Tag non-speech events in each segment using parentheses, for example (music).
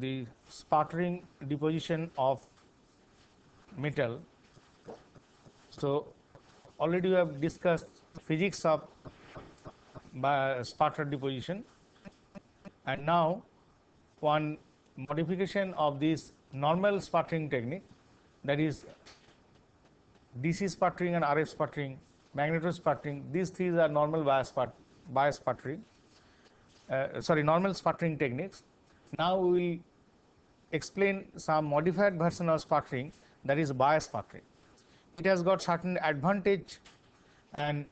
the sputtering deposition of metal so already we have discussed physics of sputter deposition and now one modification of this normal sputtering technique that is DC sputtering and RF sputtering, sputtering. these three are normal bias, bias sputtering, uh, sorry normal sputtering techniques now we will explain some modified version of sputtering that is bias sputtering. It has got certain advantage and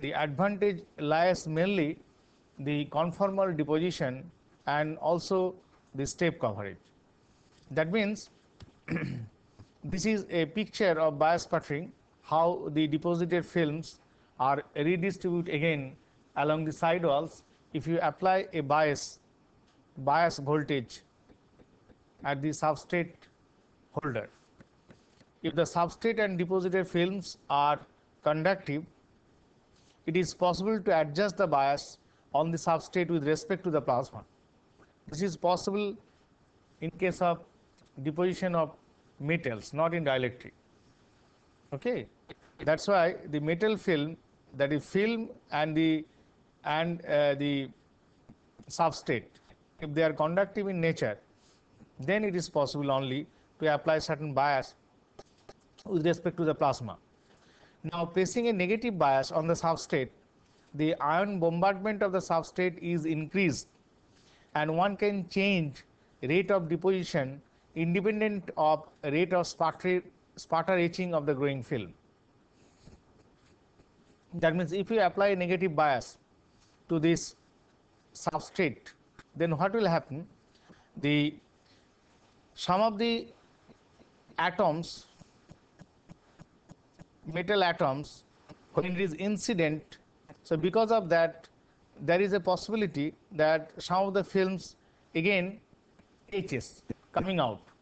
the advantage lies mainly the conformal deposition and also the step coverage. That means (clears throat) this is a picture of bias sputtering how the deposited films are redistributed again along the sidewalls if you apply a bias bias voltage at the substrate holder. If the substrate and deposited films are conductive, it is possible to adjust the bias on the substrate with respect to the plasma. This is possible in case of deposition of metals, not in dielectric. Okay, that's why the metal film, that is film and the and uh, the substrate if they are conductive in nature, then it is possible only to apply certain bias with respect to the plasma. Now, placing a negative bias on the substrate, the ion bombardment of the substrate is increased, and one can change rate of deposition independent of rate of sputter, sputter etching of the growing film. That means if you apply negative bias to this substrate, then what will happen the some of the atoms metal atoms when it is incident so because of that there is a possibility that some of the films again hs coming out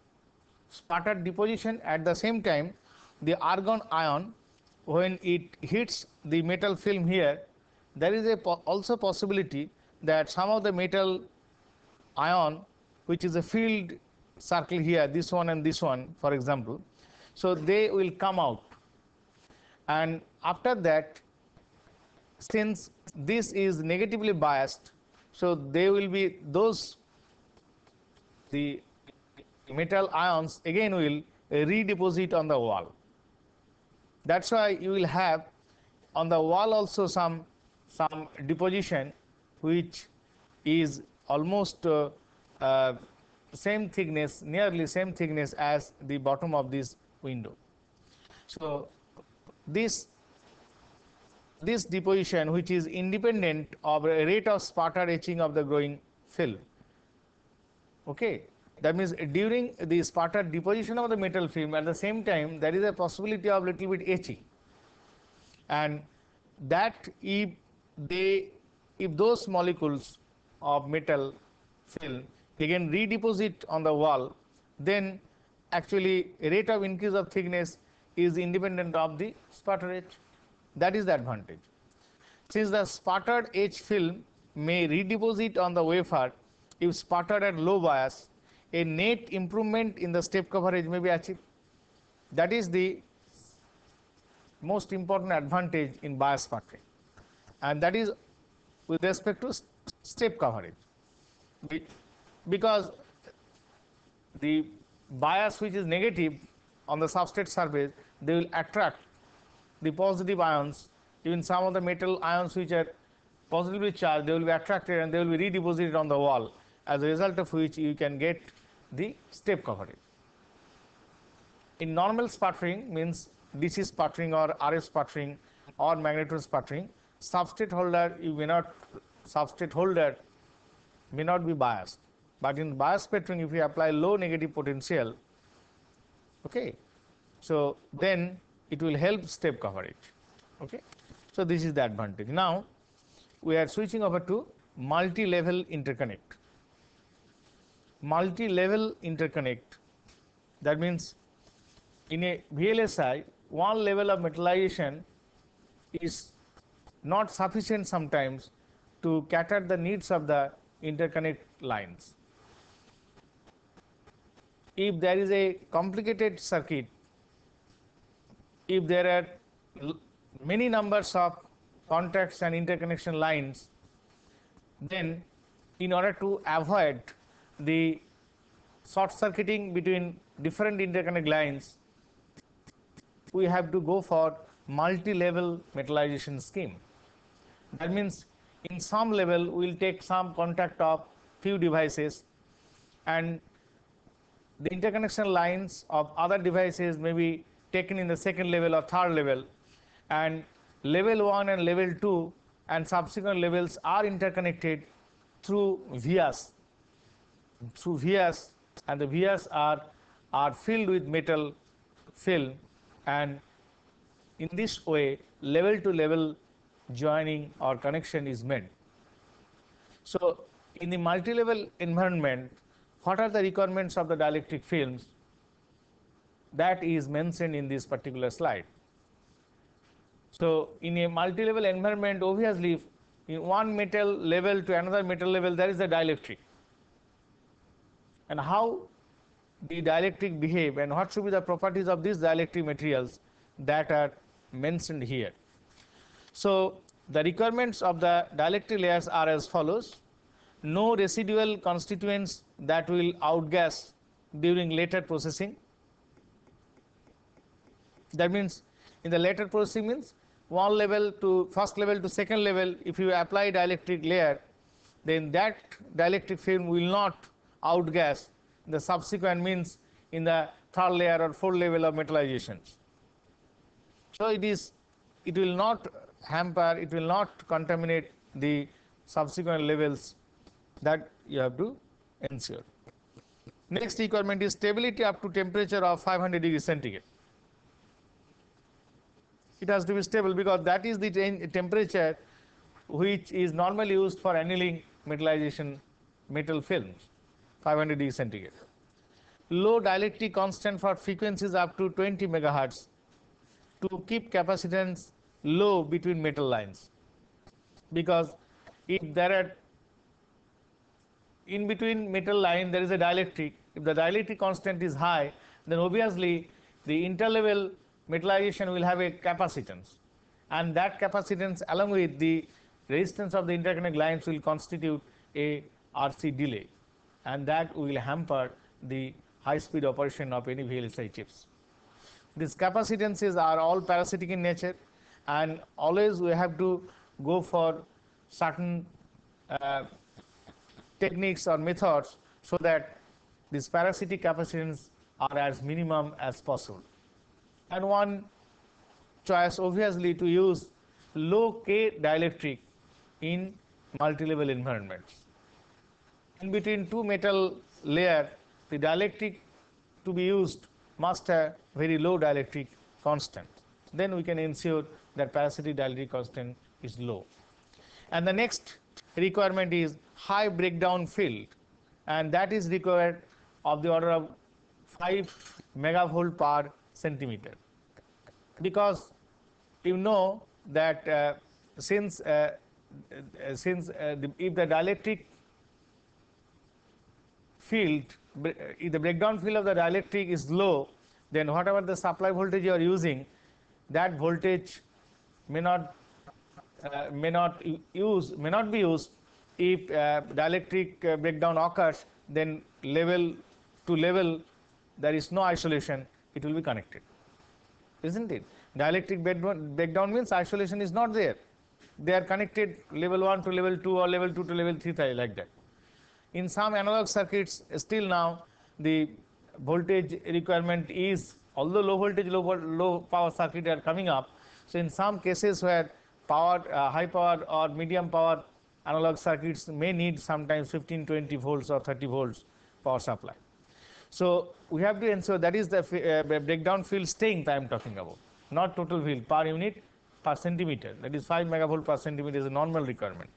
scattered deposition at the same time the argon ion when it hits the metal film here there is a po also possibility that some of the metal ion which is a field circle here this one and this one for example so they will come out and after that since this is negatively biased so they will be those the metal ions again will redeposit on the wall that's why you will have on the wall also some some deposition which is almost uh, uh, same thickness nearly same thickness as the bottom of this window so this this deposition which is independent of rate of spartar etching of the growing film okay that means during the spartar deposition of the metal film at the same time there is a possibility of little bit etching and that if they if those molecules of metal film again redeposit on the wall then actually rate of increase of thickness is independent of the sputter edge that is the advantage since the sputtered edge film may redeposit on the wafer if sputtered at low bias a net improvement in the step coverage may be achieved that is the most important advantage in bias sputtering and that is with respect to step coverage because the bias which is negative on the substrate surface they will attract the positive ions even some of the metal ions which are positively charged they will be attracted and they will be redeposited on the wall as a result of which you can get the step coverage. In normal sputtering means DC sputtering or RF sputtering or magnetron sputtering substrate holder you may not substrate holder may not be biased. But in bias spectrum, if you apply low negative potential, okay, so then it will help step coverage. Okay, so this is the advantage. Now we are switching over to multi-level interconnect. Multi-level interconnect. That means in a VLSI, one level of metallization is not sufficient sometimes to cater the needs of the interconnect lines. If there is a complicated circuit, if there are many numbers of contacts and interconnection lines, then in order to avoid the short circuiting between different interconnect lines, we have to go for multi-level metallization scheme. That means in some level we will take some contact of few devices and the interconnection lines of other devices may be taken in the second level or third level and level 1 and level 2 and subsequent levels are interconnected through vias through vias and the vias are are filled with metal film and in this way level to level joining or connection is made. So in the multi-level environment, what are the requirements of the dielectric films that is mentioned in this particular slide. So in a multi-level environment, obviously in one metal level to another metal level, there is a dielectric. And how the dielectric behave and what should be the properties of these dielectric materials that are mentioned here. So the requirements of the dielectric layers are as follows. No residual constituents that will outgas during later processing. That means in the later processing means one level to first level to second level if you apply dielectric layer then that dielectric film will not outgas the subsequent means in the third layer or fourth level of metallization. So it is it will not hamper, it will not contaminate the subsequent levels that you have to ensure. Next requirement is stability up to temperature of 500 degrees centigrade. It has to be stable because that is the temperature which is normally used for annealing metallization metal films, 500 degrees centigrade. Low dielectric constant for frequencies up to 20 megahertz to keep capacitance low between metal lines because if there are in between metal line there is a dielectric if the dielectric constant is high then obviously the interlevel metallization will have a capacitance and that capacitance along with the resistance of the interconnect lines will constitute a RC delay and that will hamper the high speed operation of any VLSI chips. These capacitances are all parasitic in nature and always we have to go for certain uh, techniques or methods so that these parasitic capacitance are as minimum as possible. And one choice obviously to use low K dielectric in multi-level environments. In between two metal layer, the dielectric to be used must have very low dielectric constant. Then we can ensure that parasitic dielectric constant is low. And the next requirement is high breakdown field and that is required of the order of 5 megavolt per centimeter because you know that uh, since uh, uh since uh, the, if the dielectric field if the breakdown field of the dielectric is low then whatever the supply voltage you are using that voltage may not uh, may not use may not be used if uh, dielectric uh, breakdown occurs then level to level there is no isolation it will be connected isn't it dielectric breakdown means isolation is not there they are connected level 1 to level 2 or level 2 to level 3 like that in some analog circuits still now the voltage requirement is although low voltage low, low power circuit are coming up so in some cases where uh, high power or medium power analog circuits may need sometimes 15, 20 volts or 30 volts power supply. So we have to ensure that is the uh, breakdown field strength I am talking about, not total field per unit per centimeter. That is 5 megavolt per centimeter is a normal requirement.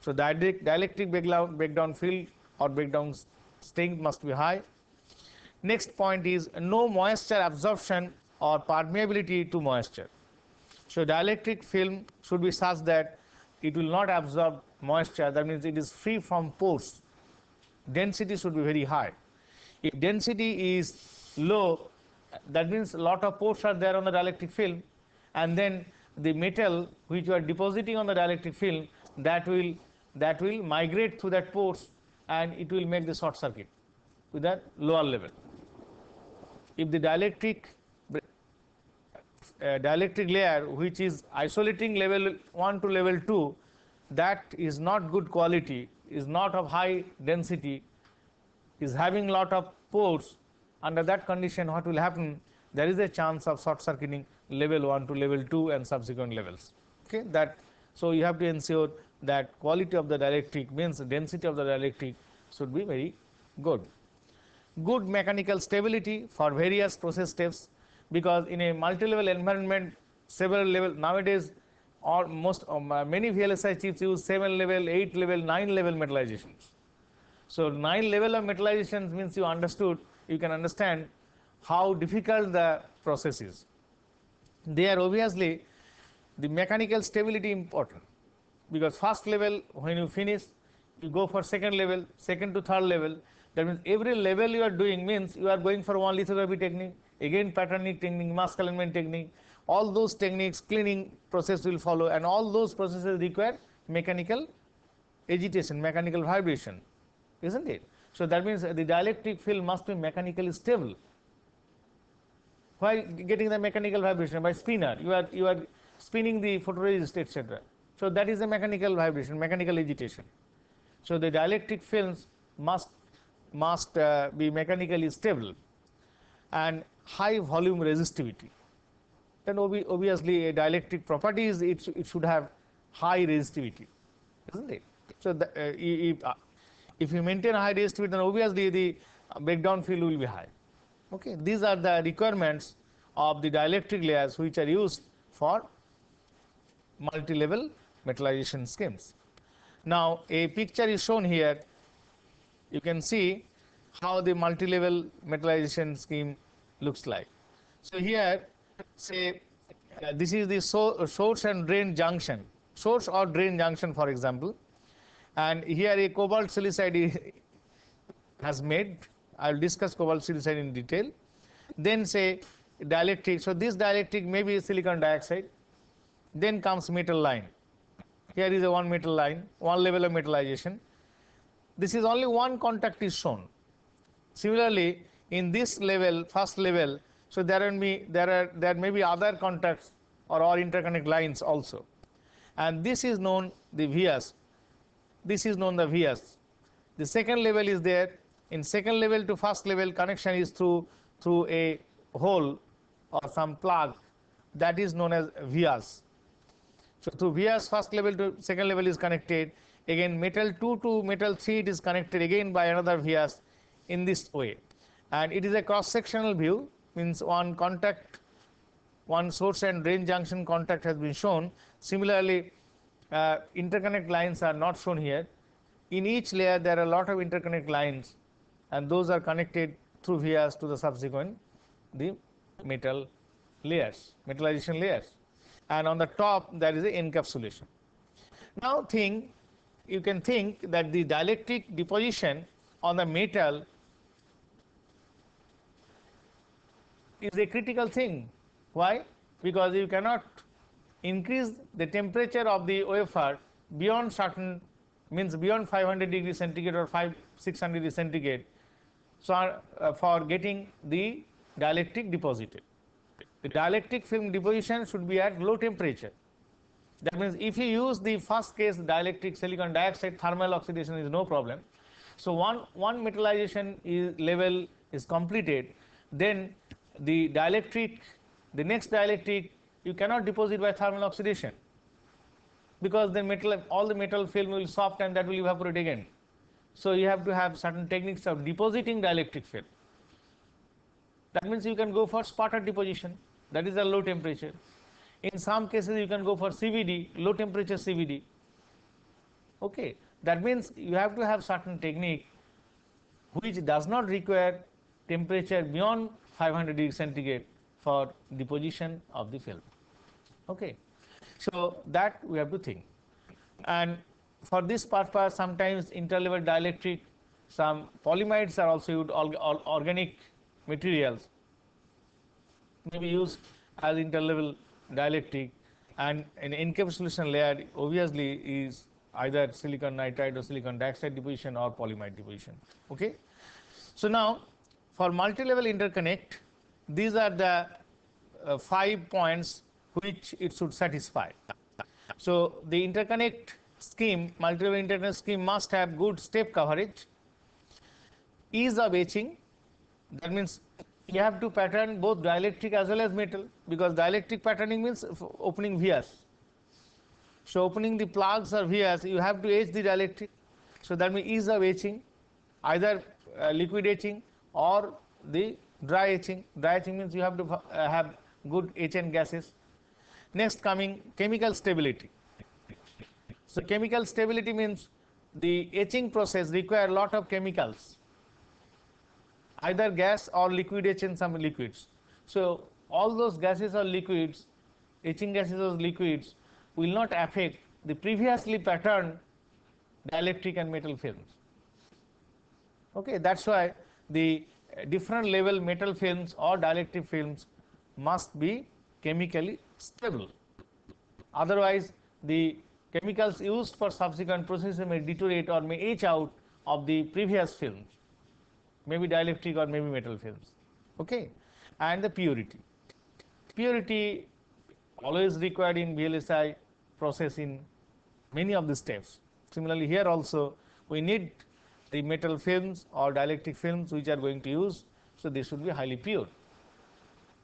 So the dielectric breakdown field or breakdown strength must be high. Next point is no moisture absorption or permeability to moisture. So dielectric film should be such that it will not absorb moisture. That means it is free from pores. Density should be very high. If density is low, that means a lot of pores are there on the dielectric film, and then the metal which you are depositing on the dielectric film that will that will migrate through that pores and it will make the short circuit with that lower level. If the dielectric dielectric layer which is isolating level 1 to level 2 that is not good quality, is not of high density, is having lot of pores under that condition what will happen there is a chance of short circuiting level 1 to level 2 and subsequent levels. Okay, that so you have to ensure that quality of the dielectric means density of the dielectric should be very good. Good mechanical stability for various process steps because in a multi-level environment, several level nowadays, or most um, uh, many VLSI chips use seven level, eight level, nine level metallizations. So nine level of metallizations means you understood, you can understand how difficult the process is. They are obviously the mechanical stability important because first level when you finish, you go for second level, second to third level. That means every level you are doing means you are going for one lithography technique again patterning technique, mask alignment technique, all those techniques, cleaning process will follow and all those processes require mechanical agitation, mechanical vibration, isn't it? So that means the dielectric field must be mechanically stable. While getting the mechanical vibration by spinner, you are, you are spinning the photoresist, etc. So that is the mechanical vibration, mechanical agitation. So the dielectric films must must uh, be mechanically stable and high volume resistivity. Then ob obviously dielectric properties, it, it should have high resistivity, isn't it? So the, uh, if, uh, if you maintain high resistivity, then obviously the breakdown field will be high. Okay, these are the requirements of the dielectric layers which are used for multi-level metallization schemes. Now a picture is shown here. You can see how the multi-level metallization scheme looks like. So here, say, uh, this is the so, uh, source and drain junction, source or drain junction, for example. And here a cobalt silicide has made. I will discuss cobalt silicide in detail. Then say dielectric. So this dielectric may be silicon dioxide. Then comes metal line. Here is a one metal line, one level of metallization. This is only one contact is shown. Similarly, in this level, first level, so there may, there are, there may be other contacts or, or interconnect lines also. And this is known the vias. This is known the vias. The second level is there. In second level to first level connection is through through a hole or some plug that is known as vias. So through vias first level to second level is connected. Again metal 2 to metal 3 it is connected again by another vias in this way and it is a cross-sectional view means one contact one source and drain junction contact has been shown similarly uh, interconnect lines are not shown here in each layer there are a lot of interconnect lines and those are connected through vias to the subsequent the metal layers metallization layers and on the top there is an encapsulation now think you can think that the dielectric deposition on the metal is a critical thing. Why? Because you cannot increase the temperature of the wafer beyond certain means beyond 500 degree centigrade or 5 600 degree centigrade so uh, for getting the dielectric deposited the dielectric film deposition should be at low temperature that means if you use the first case dielectric silicon dioxide thermal oxidation is no problem so one one metallization is, level is completed then the dielectric, the next dielectric, you cannot deposit by thermal oxidation because the metal, all the metal film will soft and that will evaporate again. So you have to have certain techniques of depositing dielectric film. That means you can go for spotter deposition, that is a low temperature. In some cases you can go for CVD, low temperature CVD. Okay, that means you have to have certain technique which does not require temperature beyond 500 degree centigrade for deposition of the film. Okay, so that we have to think. And for this purpose, sometimes interlevel dielectric, some polymers are also used, all, all organic materials may be used as interlevel dielectric and an encapsulation layer obviously is either silicon nitride or silicon dioxide deposition or polymer deposition okay so now for multi-level interconnect, these are the uh, five points which it should satisfy. So the interconnect scheme, multi-level interconnect scheme must have good step coverage, ease of etching, that means you have to pattern both dielectric as well as metal because dielectric patterning means opening vias. So opening the plugs or vias, you have to etch the dielectric. So that means ease of etching, either uh, liquid etching or the dry etching. Dry etching means you have to uh, have good HN gases. Next coming chemical stability. So chemical stability means the etching process require lot of chemicals, either gas or liquid etching some liquids. So all those gases or liquids, etching gases or liquids will not affect the previously patterned dielectric and metal films. Okay, that's why the different level metal films or dielectric films must be chemically stable. Otherwise, the chemicals used for subsequent processing may deteriorate or may age out of the previous film, maybe dielectric or maybe metal films. Okay, and the purity. Purity always required in VLSI process in many of the steps. Similarly, here also we need the metal films or dielectric films which are going to use. So this should be highly pure.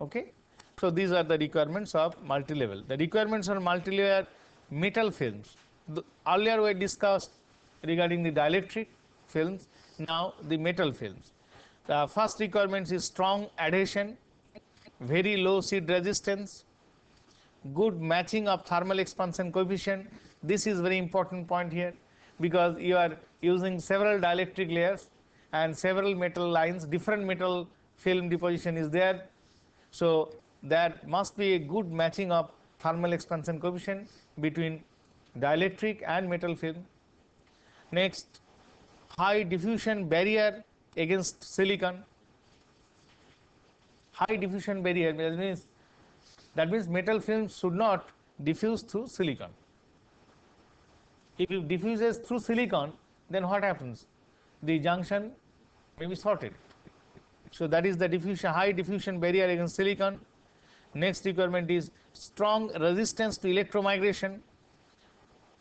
Okay. So these are the requirements of multi-level. The requirements are multi-layer metal films. The earlier we discussed regarding the dielectric films, now the metal films. The first requirement is strong adhesion, very low seed resistance, good matching of thermal expansion coefficient. This is very important point here because you are using several dielectric layers and several metal lines different metal film deposition is there so there must be a good matching of thermal expansion coefficient between dielectric and metal film next high diffusion barrier against silicon high diffusion barrier means that means metal film should not diffuse through silicon if it diffuses through silicon, then what happens? The junction may be sorted. So that is the diffusion, high diffusion barrier against silicon. Next requirement is strong resistance to electromigration.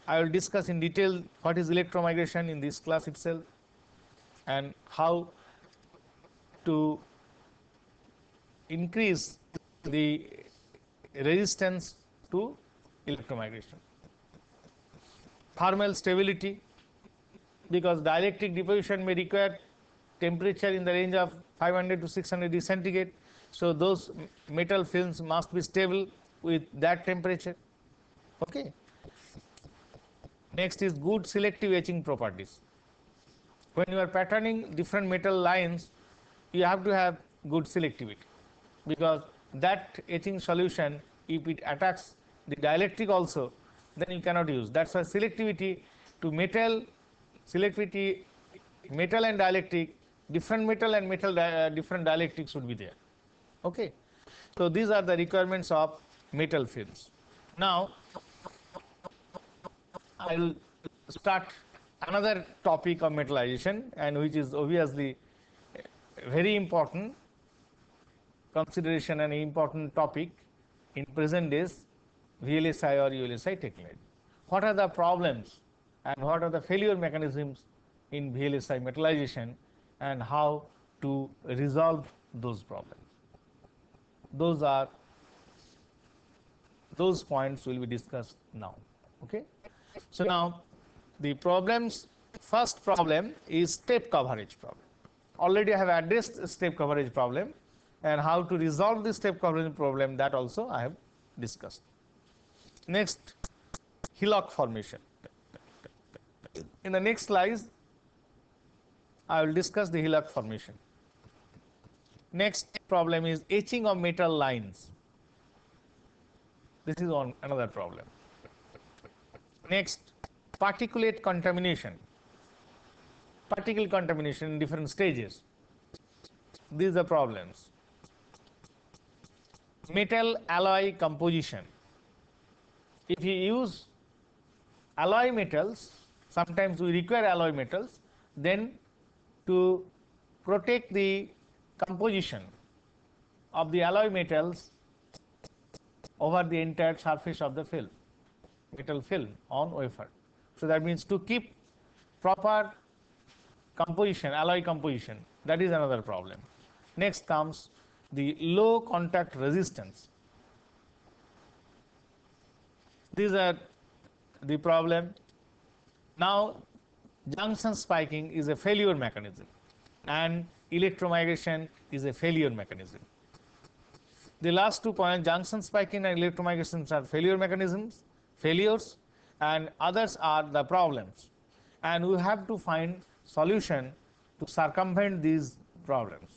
I will discuss in detail what is electromigration in this class itself and how to increase the resistance to electromigration thermal stability because dielectric deposition may require temperature in the range of 500 to 600 degrees centigrade. So those metal films must be stable with that temperature. Okay. Next is good selective etching properties. When you are patterning different metal lines, you have to have good selectivity because that etching solution, if it attacks the dielectric also, then you cannot use. That's why selectivity to metal, selectivity metal and dielectric, different metal and metal di- uh, different dielectrics should be there. Okay. So these are the requirements of metal films. Now I will start another topic of metallization and which is obviously very important consideration and important topic in present days VLSI or ULSI technology. What are the problems and what are the failure mechanisms in VLSI metallization and how to resolve those problems. Those are those points will be discussed now. Okay. So now the problems first problem is step coverage problem. Already I have addressed step coverage problem and how to resolve the step coverage problem that also I have discussed. Next, hillock formation. In the next slides, I will discuss the hillock formation. Next problem is etching of metal lines. This is on another problem. Next, particulate contamination. Particle contamination in different stages. These are problems. Metal alloy composition if you use alloy metals, sometimes we require alloy metals, then to protect the composition of the alloy metals over the entire surface of the film, metal film on wafer. So that means to keep proper composition, alloy composition, that is another problem. Next comes the low contact resistance. These are the problem. Now, junction spiking is a failure mechanism and electromigration is a failure mechanism. The last two points, junction spiking and electromigrations are failure mechanisms, failures and others are the problems. And we have to find solution to circumvent these problems.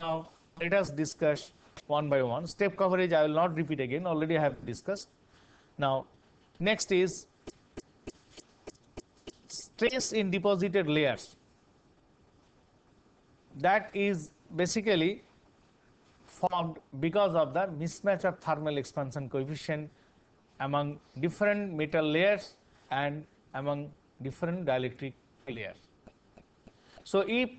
Now, let us discuss one by one. Step coverage I will not repeat again, already I have discussed. Now, next is stress in deposited layers. That is basically formed because of the mismatch of thermal expansion coefficient among different metal layers and among different dielectric layers. So, if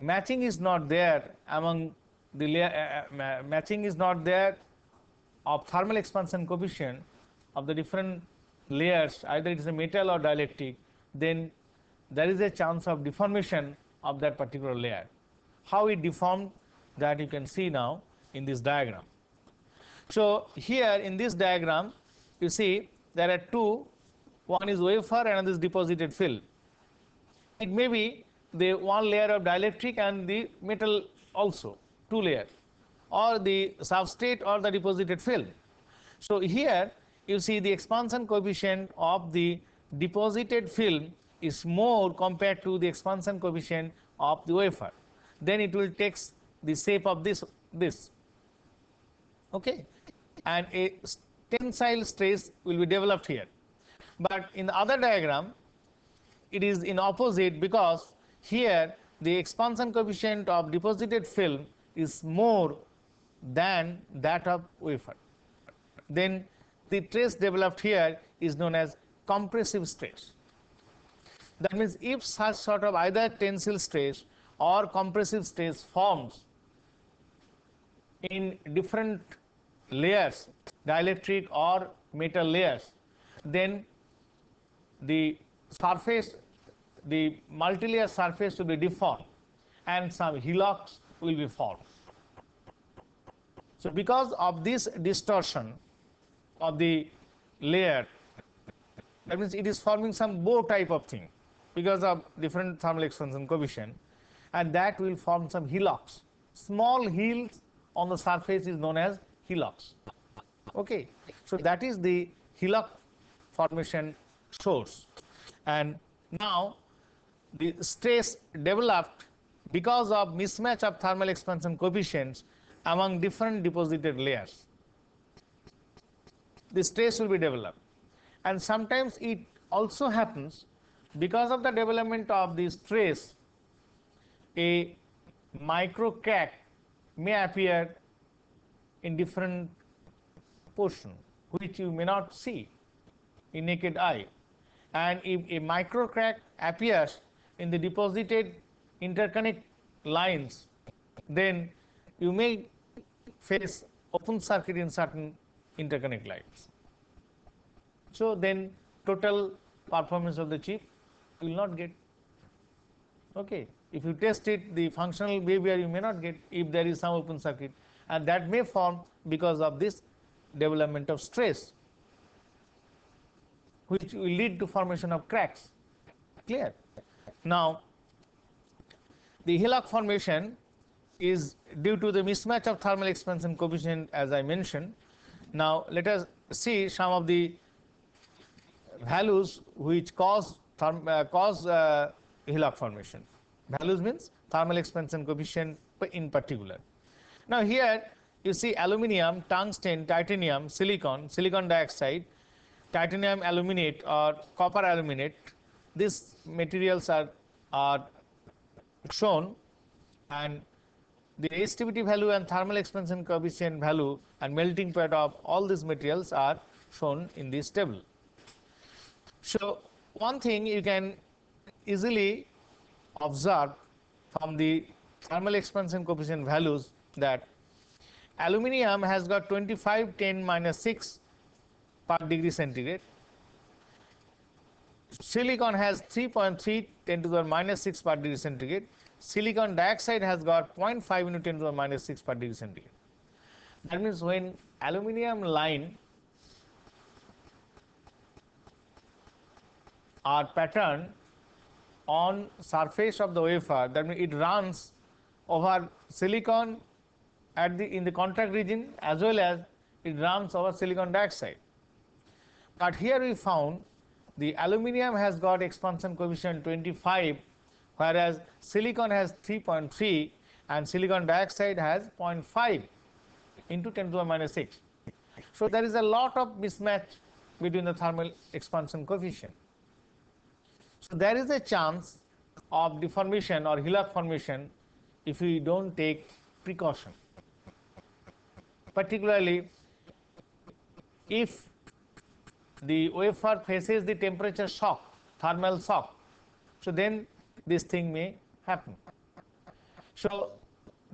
matching is not there among the layer, uh, uh matching is not there of thermal expansion coefficient of the different layers, either it is a metal or dielectric, then there is a chance of deformation of that particular layer. How it deformed that you can see now in this diagram. So here in this diagram, you see there are two, one is wafer and another is deposited film. It may be the one layer of dielectric and the metal also, two layers, or the substrate or the deposited film. So here you see the expansion coefficient of the deposited film is more compared to the expansion coefficient of the wafer then it will take the shape of this this okay and a tensile stress will be developed here but in the other diagram it is in opposite because here the expansion coefficient of deposited film is more than that of wafer then the stress developed here is known as compressive stress. That means if such sort of either tensile stress or compressive stress forms in different layers, dielectric or metal layers, then the surface, the multilayer surface will be deformed and some hillocks will be formed. So because of this distortion, of the layer. That means it is forming some bow type of thing because of different thermal expansion coefficient and that will form some hillocks. Small hills on the surface is known as hillocks. Okay, so that is the hillock formation source. And now the stress developed because of mismatch of thermal expansion coefficients among different deposited layers this trace will be developed. And sometimes it also happens because of the development of this trace, a micro crack may appear in different portion which you may not see in naked eye. And if a micro crack appears in the deposited interconnect lines, then you may face open circuit in certain interconnect lines. So then total performance of the chip will not get. Okay, if you test it, the functional behavior you may not get if there is some open circuit, and that may form because of this development of stress, which will lead to formation of cracks. Clear? Now, the hillock formation is due to the mismatch of thermal expansion coefficient, as I mentioned, now let us see some of the values which cause therm, uh, cause uh, hillock formation. Values means thermal expansion coefficient in particular. Now here you see aluminium, tungsten, titanium, silicon, silicon dioxide, titanium aluminate or copper aluminate. These materials are, are shown and the resistivity value and thermal expansion coefficient value and melting point of all these materials are shown in this table. So one thing you can easily observe from the thermal expansion coefficient values that aluminium has got 25 10 minus 6 per degree centigrade silicon has 3.3 10 to the minus 6 per degree centigrade silicon dioxide has got 0.5 newton per to the minus 6 per degree centigrade. That means when aluminium line are pattern on surface of the wafer, that means it runs over silicon at the in the contact region as well as it runs over silicon dioxide. But here we found the aluminium has got expansion coefficient 25 whereas silicon has 3.3 and silicon dioxide has 0.5 into 10 to the minus 6. So there is a lot of mismatch between the thermal expansion coefficient. So there is a chance of deformation or hillock formation if we don't take precaution. Particularly if the wafer faces the temperature shock, thermal shock, so then this thing may happen. So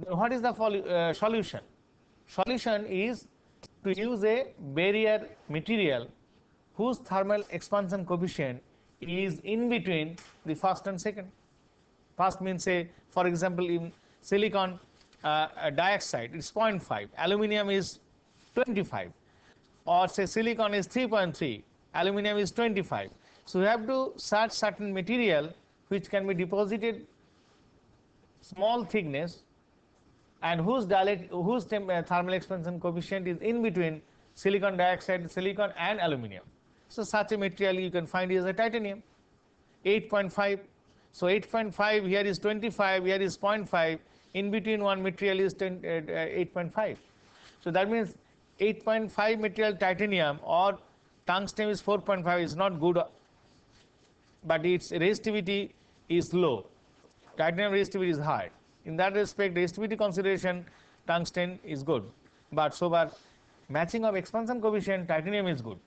what is the uh, solution? Solution is to use a barrier material whose thermal expansion coefficient is in between the first and second. First means say for example in silicon uh, dioxide it's 0.5, aluminium is 25 or say silicon is 3.3, aluminium is 25. So you have to search certain material which can be deposited small thickness and whose, dilate, whose uh, thermal expansion coefficient is in between silicon dioxide, silicon and aluminum. So such a material you can find is a titanium, 8.5. So 8.5 here is 25, here is 0.5, in between one material is uh, uh, 8.5. So that means 8.5 material titanium or tungsten is 4.5 is not good, but its resistivity is low, titanium resistivity is high. In that respect, resistivity consideration, tungsten is good. But so far, matching of expansion coefficient, titanium is good.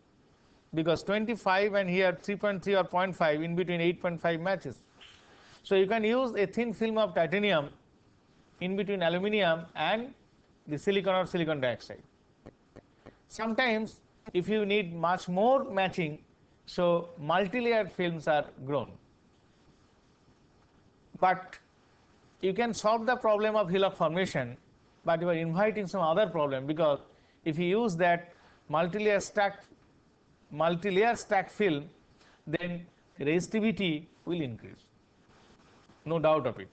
Because 25 and here 3.3 or 0.5, in between 8.5 matches. So you can use a thin film of titanium in between aluminium and the silicon or silicon dioxide. Sometimes if you need much more matching, so multi-layered films are grown but you can solve the problem of hillock formation but you are inviting some other problem because if you use that multi-layer stack multi-layer stack film then resistivity will increase no doubt of it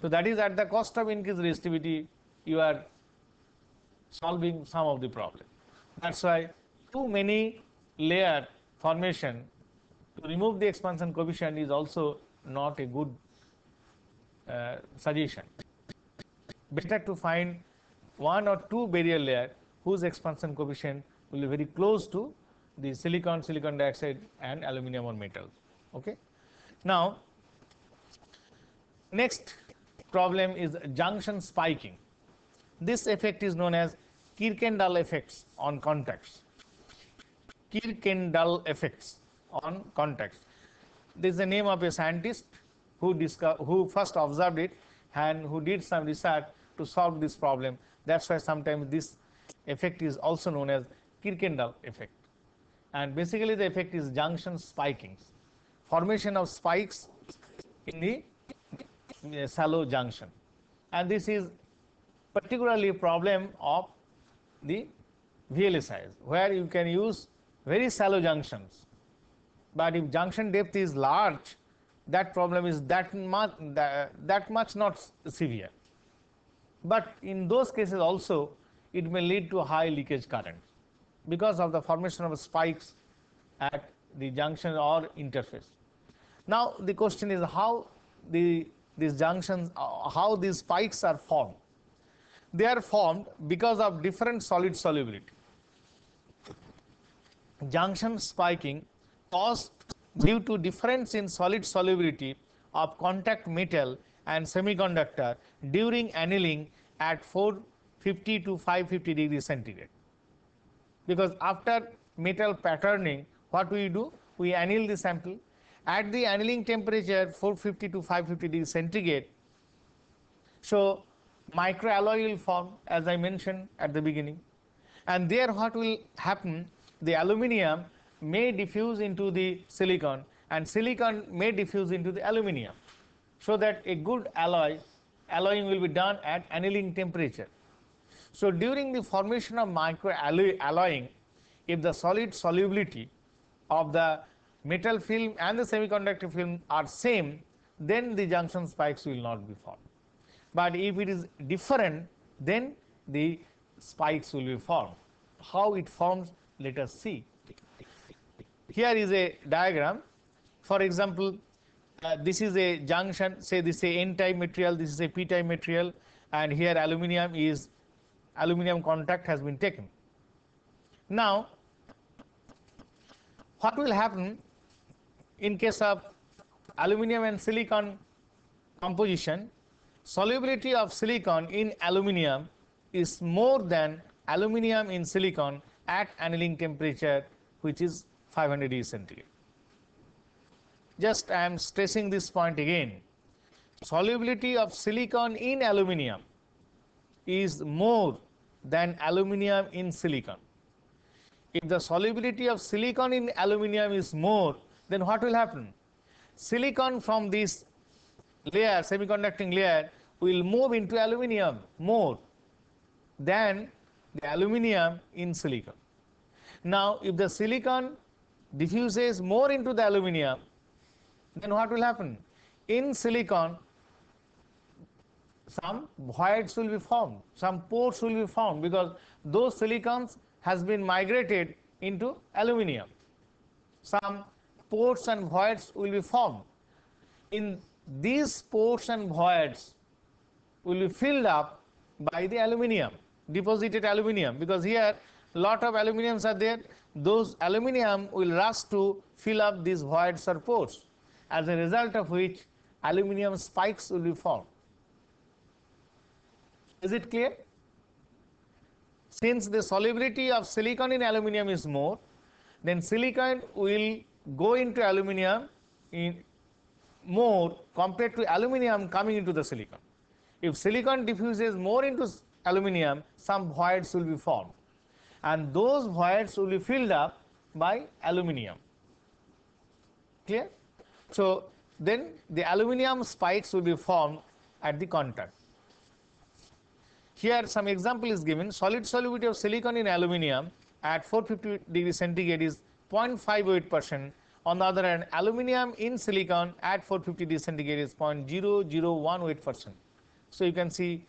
so that is at the cost of increased resistivity you are solving some of the problem that's why too many layer formation to remove the expansion coefficient is also not a good uh, suggestion. Better to find one or two barrier layer whose expansion coefficient will be very close to the silicon, silicon dioxide and aluminum or metal. Okay. Now, next problem is junction spiking. This effect is known as Kirkendall effects on contacts. Kirkendall effects on contacts. This is the name of a scientist who, who first observed it and who did some research to solve this problem. That's why sometimes this effect is also known as Kirkendall effect. And basically the effect is junction spiking, formation of spikes in the shallow junction. And this is particularly a problem of the VLSIs, where you can use very shallow junctions. But if junction depth is large, that problem is that much that much not severe but in those cases also it may lead to high leakage current because of the formation of spikes at the junction or interface now the question is how the these junctions uh, how these spikes are formed they are formed because of different solid solubility junction spiking caused due to difference in solid solubility of contact metal and semiconductor during annealing at 450 to 550 degree centigrade. Because after metal patterning, what we do? We anneal the sample. At the annealing temperature 450 to 550 degree centigrade, so microalloy will form as I mentioned at the beginning. And there what will happen, the aluminium may diffuse into the silicon and silicon may diffuse into the aluminium so that a good alloy alloying will be done at annealing temperature. So during the formation of micro alloying if the solid solubility of the metal film and the semiconductor film are same then the junction spikes will not be formed. But if it is different then the spikes will be formed. How it forms let us see here is a diagram. For example, uh, this is a junction, say this is a N-type material, this is a P-type material, and here aluminum is aluminum contact has been taken. Now, what will happen in case of aluminum and silicon composition? Solubility of silicon in aluminum is more than aluminum in silicon at annealing temperature, which is 500 degrees centigrade. Just I am stressing this point again. Solubility of silicon in aluminium is more than aluminium in silicon. If the solubility of silicon in aluminium is more, then what will happen? Silicon from this layer, semiconducting layer, will move into aluminium more than the aluminium in silicon. Now, if the silicon diffuses more into the aluminium, then what will happen? In silicon, some voids will be formed, some pores will be formed because those silicons has been migrated into aluminium. Some pores and voids will be formed. In these pores and voids will be filled up by the aluminium, deposited aluminium because here lot of aluminiums are there those aluminium will rush to fill up these voids or pores, as a result of which aluminium spikes will be formed. Is it clear? Since the solubility of silicon in aluminium is more, then silicon will go into aluminium in more compared to aluminium coming into the silicon. If silicon diffuses more into aluminium, some voids will be formed and those voids will be filled up by aluminium clear so then the aluminium spikes will be formed at the contact here some example is given solid solubility of silicon in aluminium at 450 degree centigrade is 0.58 percent on the other hand aluminium in silicon at 450 degree centigrade is 0.0018 percent so you can see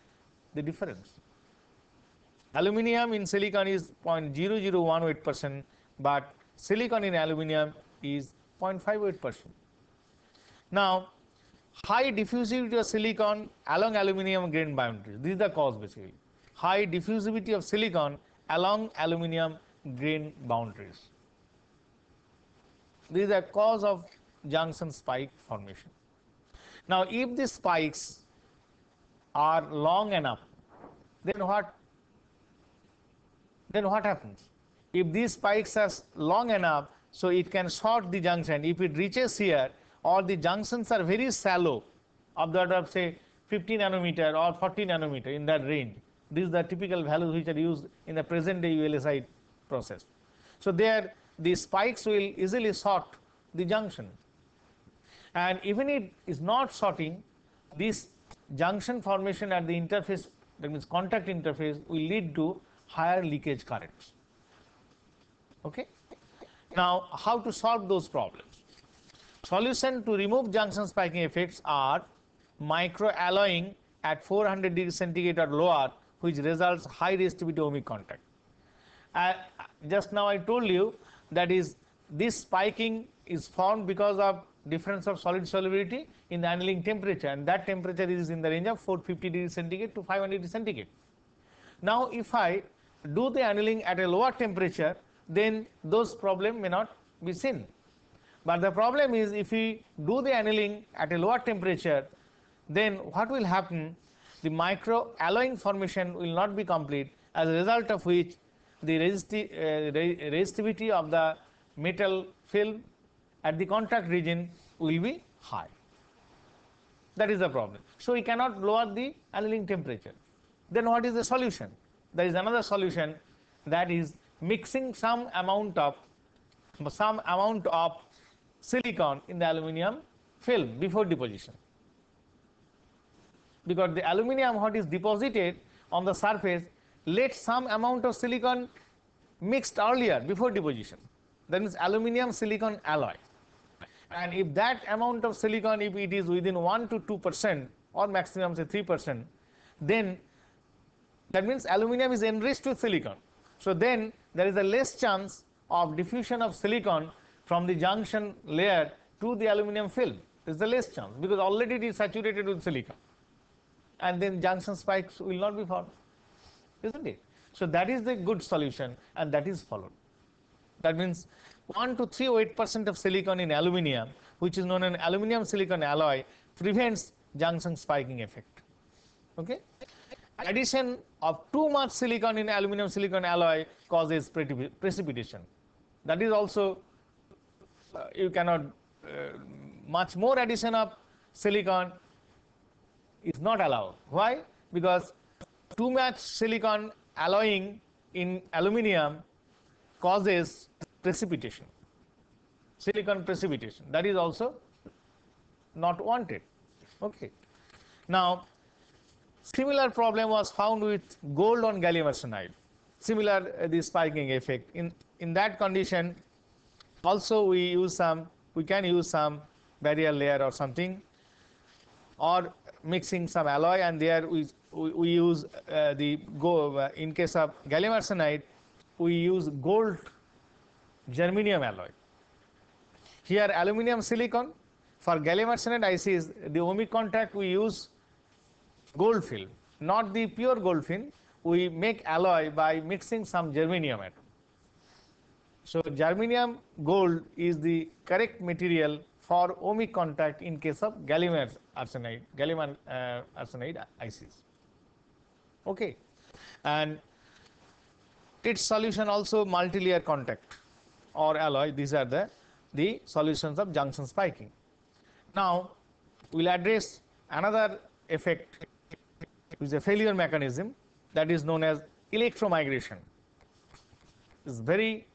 the difference Aluminium in silicon is 0.0018%, but silicon in aluminium is 0.58%. Now, high diffusivity of silicon along aluminium grain boundaries. This is the cause basically. High diffusivity of silicon along aluminium grain boundaries. This is a cause of junction spike formation. Now, if these spikes are long enough, then what then what happens? If these spikes are long enough, so it can short the junction. If it reaches here, or the junctions are very shallow, of the order of say 50 nanometer or 40 nanometer in that range. These are the typical values which are used in the present day ULSI process. So there, the spikes will easily short the junction. And even if it is not shorting, this junction formation at the interface, that means contact interface, will lead to higher leakage currents. Okay. Now, how to solve those problems? Solution to remove junction spiking effects are microalloying at 400 degrees centigrade or lower, which results high resistivity ohmic contact. Uh, just now I told you that is this spiking is formed because of difference of solid solubility in the annealing temperature and that temperature is in the range of 450 degrees centigrade to 500 degrees centigrade. Now if I do the annealing at a lower temperature, then those problem may not be seen. But the problem is if we do the annealing at a lower temperature, then what will happen? The micro alloying formation will not be complete, as a result of which the resisti uh, re resistivity of the metal film at the contact region will be high. That is the problem. So we cannot lower the annealing temperature. Then what is the solution? there is another solution that is mixing some amount of some amount of silicon in the aluminum film before deposition because the aluminum what is deposited on the surface let some amount of silicon mixed earlier before deposition that means aluminum silicon alloy and if that amount of silicon if it is within 1 to 2 percent or maximum say 3 percent then that means aluminum is enriched with silicon. So then there is a less chance of diffusion of silicon from the junction layer to the aluminum film. There's the less chance because already it is saturated with silicon. And then junction spikes will not be formed, isn't it? So that is the good solution and that is followed. That means 1 to 3 or 8% of silicon in aluminum, which is known as aluminum silicon alloy, prevents junction spiking effect. Okay. Addition of too much silicon in aluminum silicon alloy causes precipitation. That is also uh, you cannot uh, much more addition of silicon is not allowed. Why? Because too much silicon alloying in aluminum causes precipitation, silicon precipitation. That is also not wanted. Okay. Now, Similar problem was found with gold on gallium arsenide. Similar uh, the spiking effect. In in that condition, also we use some we can use some barrier layer or something, or mixing some alloy and there we we, we use uh, the go uh, in case of gallium arsenide we use gold germanium alloy. Here aluminium silicon for gallium arsenide ICs. the ohmic contact we use Gold film, not the pure gold film. We make alloy by mixing some germanium at. So germanium gold is the correct material for ohmic contact in case of gallium arsenide, gallium uh, arsenide ICs. Okay, and its solution also multi-layer contact or alloy. These are the the solutions of junction spiking. Now we'll address another effect which is a failure mechanism that is known as electromigration. It's very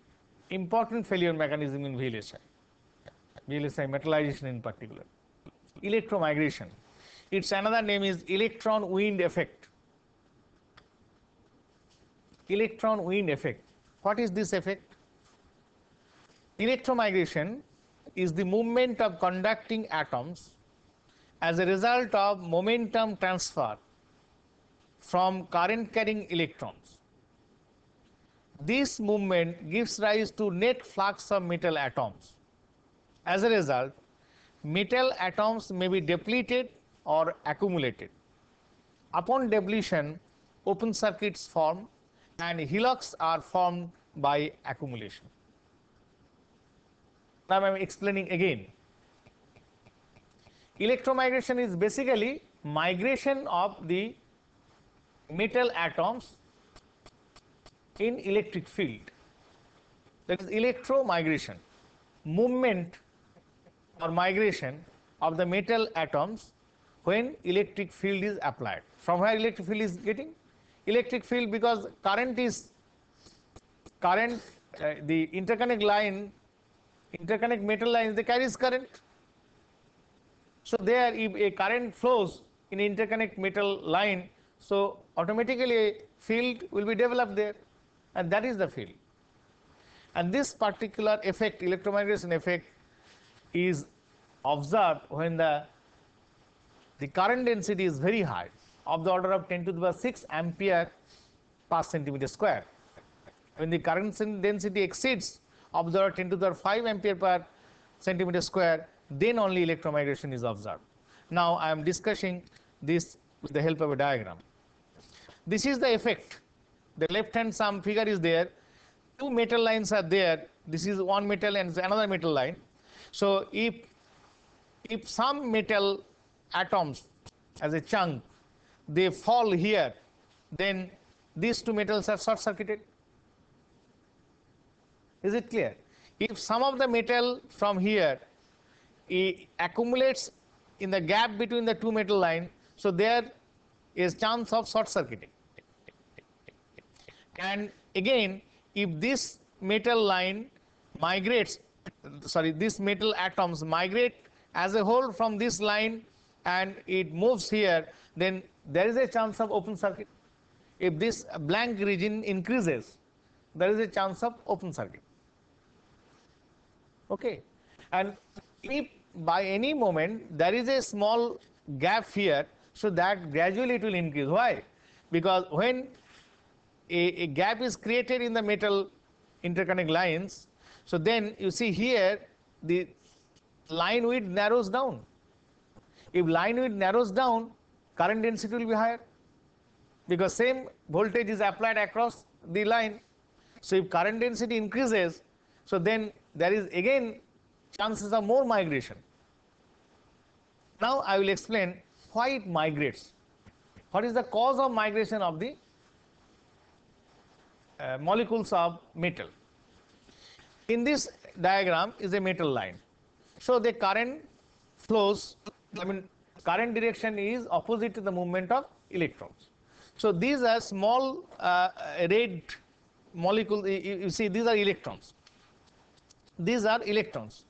important failure mechanism in VLSI, VLSI metallization in particular. Electromigration. Its another name is electron wind effect. Electron wind effect. What is this effect? Electromigration is the movement of conducting atoms as a result of momentum transfer from current carrying electrons. This movement gives rise to net flux of metal atoms. As a result, metal atoms may be depleted or accumulated. Upon depletion, open circuits form and hillocks are formed by accumulation. Now I am explaining again. Electromigration is basically migration of the metal atoms in electric field. That is electromigration, movement or migration of the metal atoms when electric field is applied. From where electric field is getting? Electric field because current is current, uh, the interconnect line, interconnect metal lines, they carries current. So there if a current flows in interconnect metal line, so automatically a field will be developed there and that is the field. And this particular effect, electromagnetism effect is observed when the, the current density is very high of the order of 10 to the power 6 ampere per centimeter square. When the current density exceeds of the order of 10 to the power 5 ampere per centimeter square, then only electromigration is observed. Now I am discussing this with the help of a diagram. This is the effect. The left hand some figure is there. Two metal lines are there. This is one metal and another metal line. So if if some metal atoms as a chunk they fall here, then these two metals are short circuited. Is it clear? If some of the metal from here accumulates in the gap between the two metal line, so there is chance of short circuiting. And again, if this metal line migrates, sorry, this metal atoms migrate as a whole from this line and it moves here, then there is a chance of open circuit. If this blank region increases, there is a chance of open circuit. Okay. And if by any moment there is a small gap here, so that gradually it will increase. Why? Because when a, a gap is created in the metal interconnect lines, so then you see here the line width narrows down. If line width narrows down, current density will be higher because same voltage is applied across the line. So if current density increases, so then there is again chances of more migration. Now I will explain why it migrates. What is the cause of migration of the uh, molecules of metal? In this diagram is a metal line. So the current flows, I mean current direction is opposite to the movement of electrons. So these are small uh, red molecules, you, you see these are electrons. These are electrons.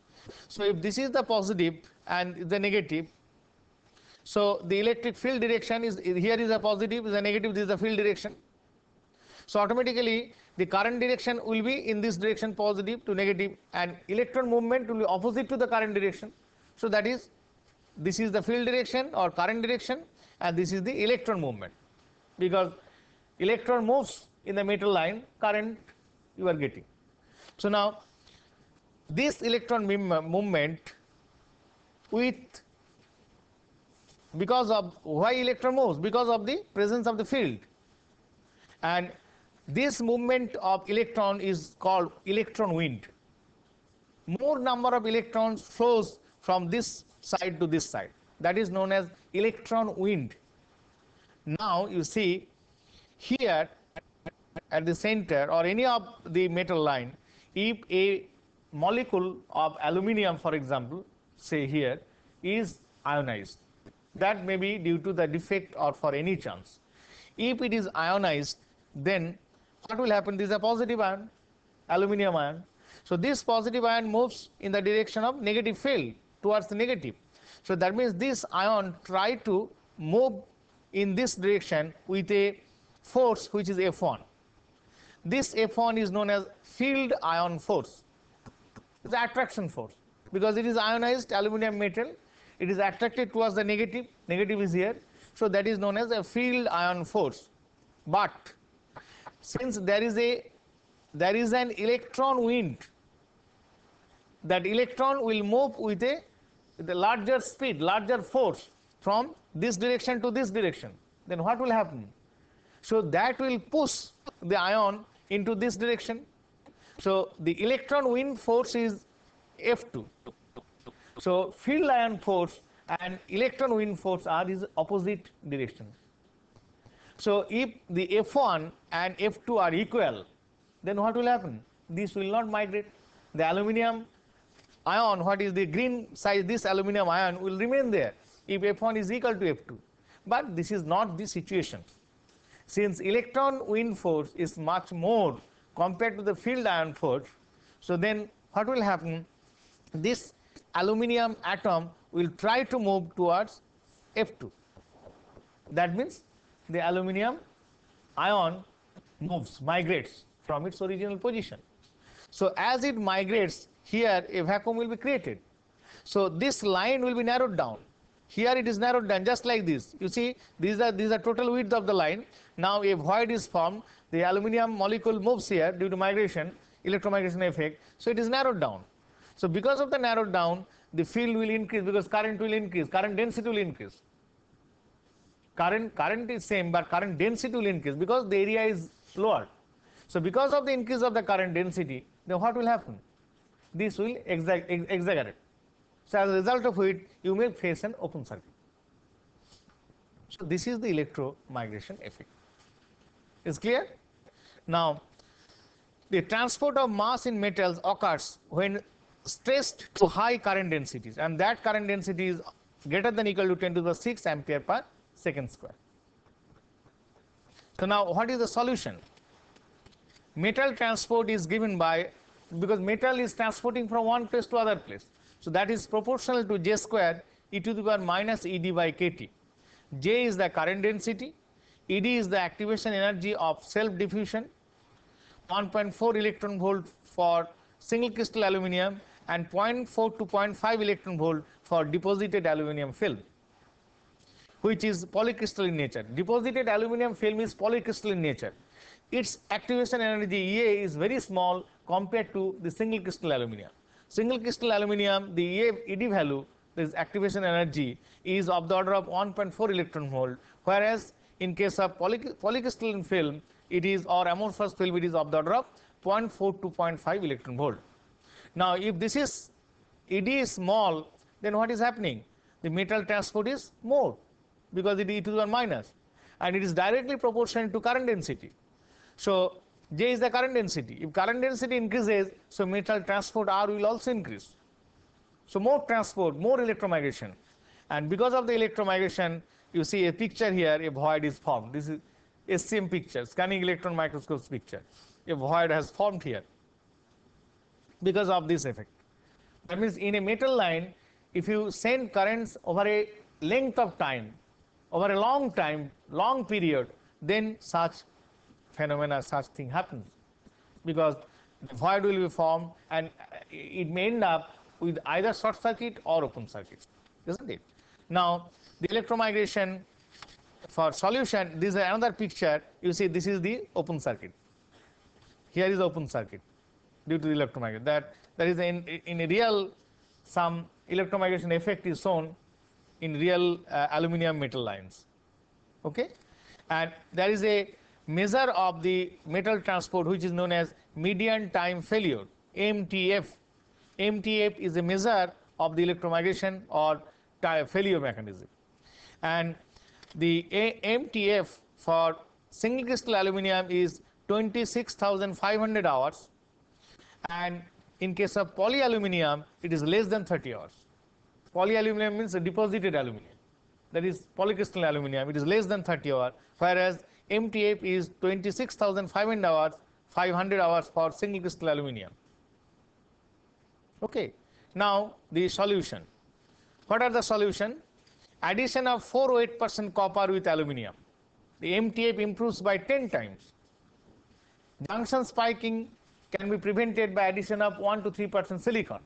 So if this is the positive and the negative, so the electric field direction is here is a positive, is a negative, this is the field direction. So automatically the current direction will be in this direction positive to negative and electron movement will be opposite to the current direction. So that is this is the field direction or current direction and this is the electron movement because electron moves in the metal line current you are getting. So now this electron movement with because of why electron moves because of the presence of the field and this movement of electron is called electron wind more number of electrons flows from this side to this side that is known as electron wind now you see here at the center or any of the metal line if a molecule of aluminium for example say here is ionized that may be due to the defect or for any chance. If it is ionized, then what will happen? This is a positive ion, aluminium ion. So this positive ion moves in the direction of negative field towards the negative. So that means this ion try to move in this direction with a force which is F1. This F1 is known as field ion force, the attraction force because it is ionized aluminium metal it is attracted towards the negative, negative is here, so that is known as a field ion force. But since there is a there is an electron wind, that electron will move with a, with a larger speed, larger force from this direction to this direction. Then what will happen? So that will push the ion into this direction. So the electron wind force is F2 so field ion force and electron wind force are in opposite direction. So if the F1 and F2 are equal, then what will happen? This will not migrate. The aluminum ion, what is the green size, this aluminum ion will remain there if F1 is equal to F2. But this is not the situation. Since electron wind force is much more compared to the field ion force, so then what will happen? This aluminium atom will try to move towards F2. That means the aluminium ion moves, migrates from its original position. So as it migrates, here a vacuum will be created. So this line will be narrowed down. Here it is narrowed down just like this. You see, these are these are total width of the line. Now a void is formed. The aluminium molecule moves here due to migration, electromigration effect. So it is narrowed down. So because of the narrowed down, the field will increase because current will increase, current density will increase. Current, current is same, but current density will increase because the area is lower. So because of the increase of the current density, then what will happen? This will exaggerate. So as a result of it, you may face an open circuit. So this is the electromigration effect. Is clear? Now, the transport of mass in metals occurs when stressed to high current densities and that current density is greater than equal to 10 to the 6 ampere per second square. So now what is the solution? Metal transport is given by because metal is transporting from one place to other place. So that is proportional to J square e to the power minus ED by KT. J is the current density, ED is the activation energy of self diffusion, 1.4 electron volt for single crystal aluminum and 0.4 to 0.5 electron volt for deposited aluminum film which is polycrystalline nature. Deposited aluminum film is polycrystalline nature. Its activation energy EA is very small compared to the single crystal aluminum. Single crystal aluminum, the EA ED value, this activation energy is of the order of 1.4 electron volt, whereas in case of poly, polycrystalline film, it is or amorphous film, it is of the order of 0.4 to 0.5 electron volt. Now, if this is ED is small, then what is happening? The metal transport is more because it is e to the power minus and it is directly proportional to current density. So, J is the current density. If current density increases, so metal transport R will also increase. So, more transport, more electromigration and because of the electromigration, you see a picture here, a void is formed. This is SCM picture, scanning electron microscopes picture. A void has formed here because of this effect. That means in a metal line, if you send currents over a length of time, over a long time, long period, then such phenomena, such thing happens because the void will be formed and it may end up with either short circuit or open circuit, isn't it? Now, the electromigration for solution, this is another picture, you see this is the open circuit. Here is open circuit due to the electromagnet. That that is in in a real some electromigration effect is shown in real uh, aluminum metal lines. Okay, and there is a measure of the metal transport which is known as median time failure MTF. MTF is a measure of the electromigration or failure mechanism, and the a MTF for single crystal aluminum is 26,500 hours and in case of polyaluminium, it is less than 30 hours. Polyaluminium means a deposited aluminum, that is polycrystalline aluminum, it is less than 30 hours, whereas MTF is 26,500 hours, 500 hours for single crystal aluminum. Okay. Now, the solution. What are the solution? Addition of four oh eight percent copper with aluminum. The MTF improves by 10 times. Junction spiking can be prevented by addition of 1 to 3 percent silicon.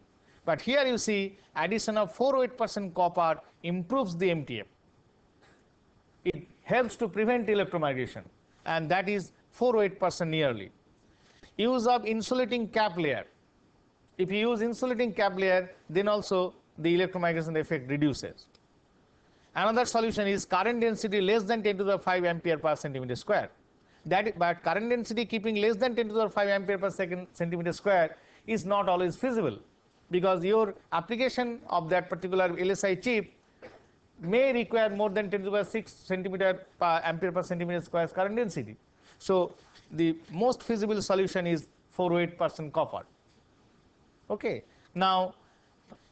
But here you see addition of 4 to 8 percent copper improves the MTF. It helps to prevent electromigration and that is 4 to 8 percent yearly. Use of insulating cap layer. If you use insulating cap layer then also the electromigration effect reduces. Another solution is current density less than 10 to the 5 ampere per centimeter square that but current density keeping less than 10 to the power 5 ampere per second centimeter square is not always feasible because your application of that particular LSI chip may require more than 10 to the power 6 centimeter per uh, ampere per centimeter square current density. So the most feasible solution is 48% copper. Okay. Now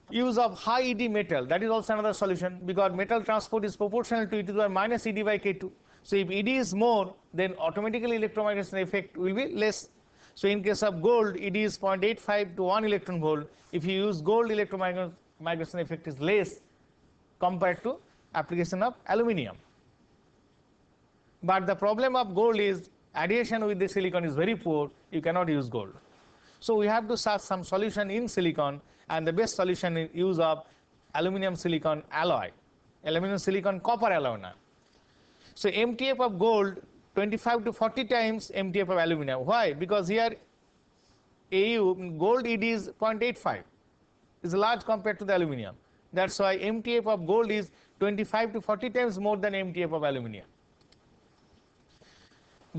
use of high ED metal that is also another solution because metal transport is proportional to e to the power minus ED by K2. So if ED is more, then automatically electromigration effect will be less. So in case of gold, ED is 0.85 to 1 electron volt. If you use gold, electromigration effect is less compared to application of aluminium. But the problem of gold is adhesion with the silicon is very poor. You cannot use gold. So we have to search some solution in silicon and the best solution is use of aluminum silicon alloy, aluminum silicon copper alloy now. So MTF of gold 25 to 40 times MTF of aluminum. Why? Because here AU gold it is 0.85 is large compared to the aluminum. That's why MTF of gold is 25 to 40 times more than MTF of aluminum.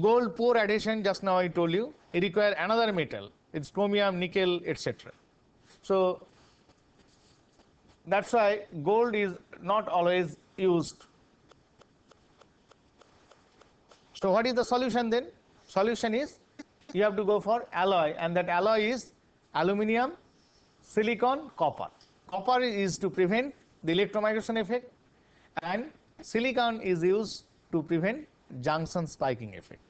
Gold poor addition just now I told you it require another metal it's chromium nickel etc. So that's why gold is not always used so what is the solution then? Solution is you have to go for alloy and that alloy is aluminium, silicon, copper. Copper is to prevent the electromigration effect and silicon is used to prevent junction spiking effect.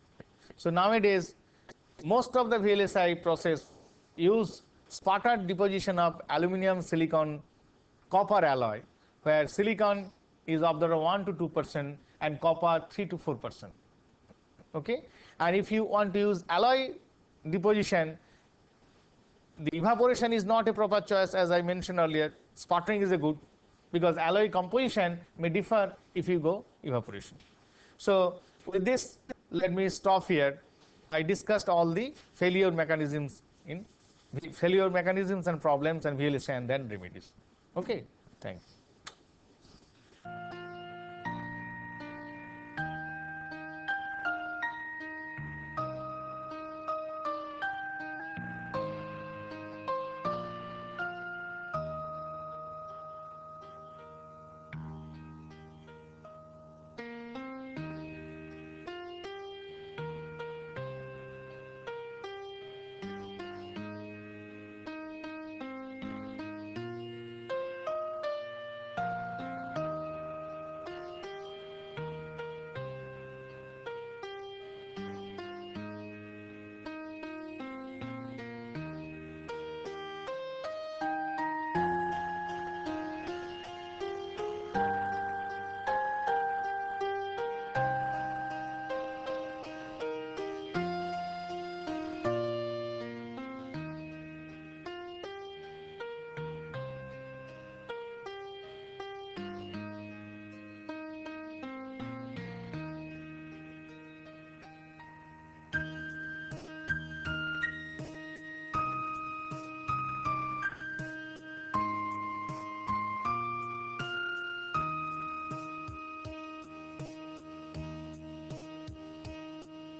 So nowadays most of the VLSI process use sputtered deposition of aluminium, silicon, copper alloy where silicon is of the 1 to 2 percent and copper 3 to 4 percent okay and if you want to use alloy deposition the evaporation is not a proper choice as I mentioned earlier sputtering is a good because alloy composition may differ if you go evaporation so with this let me stop here I discussed all the failure mechanisms in failure mechanisms and problems and VLSI and then remedies okay thanks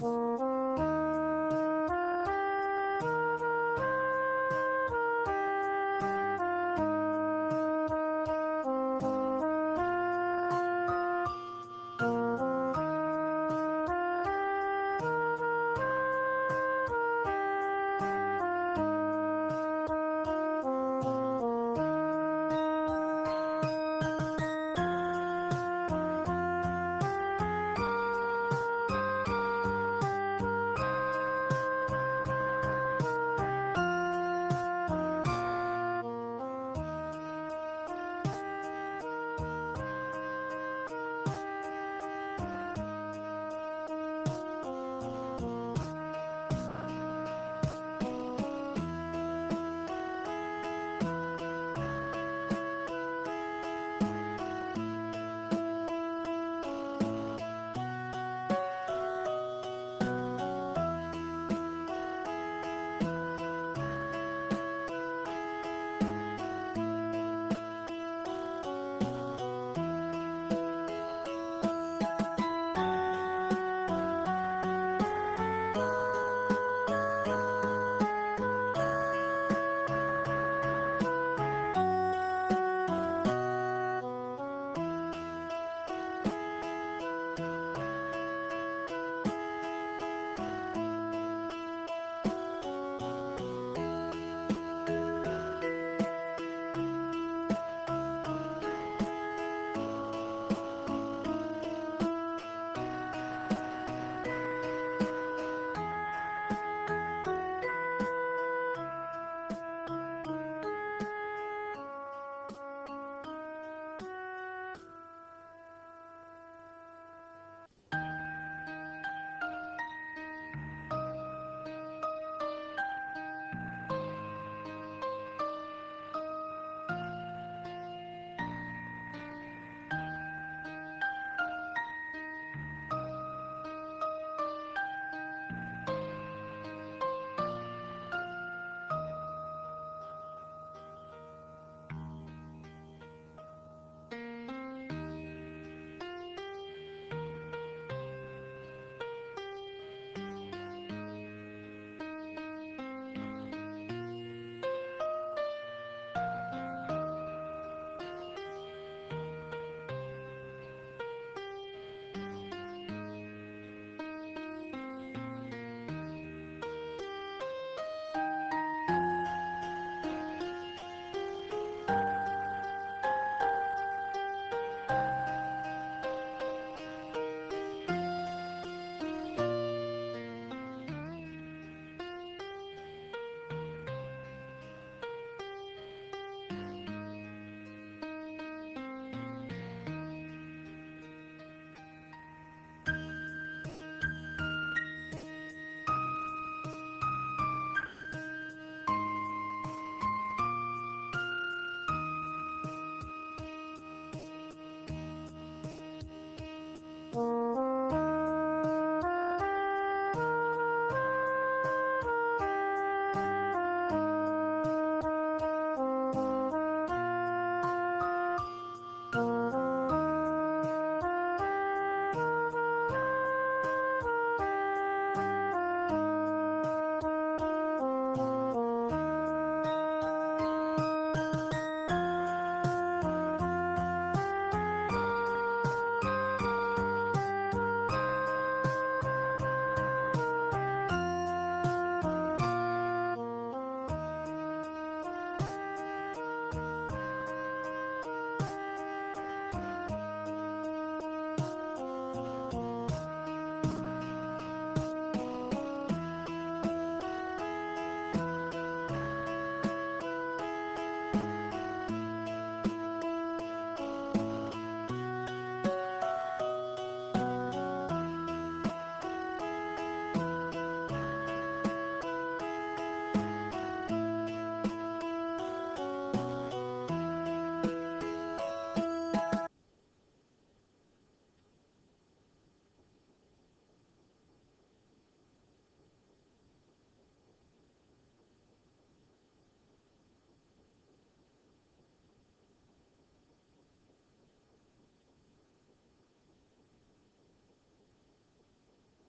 Bye.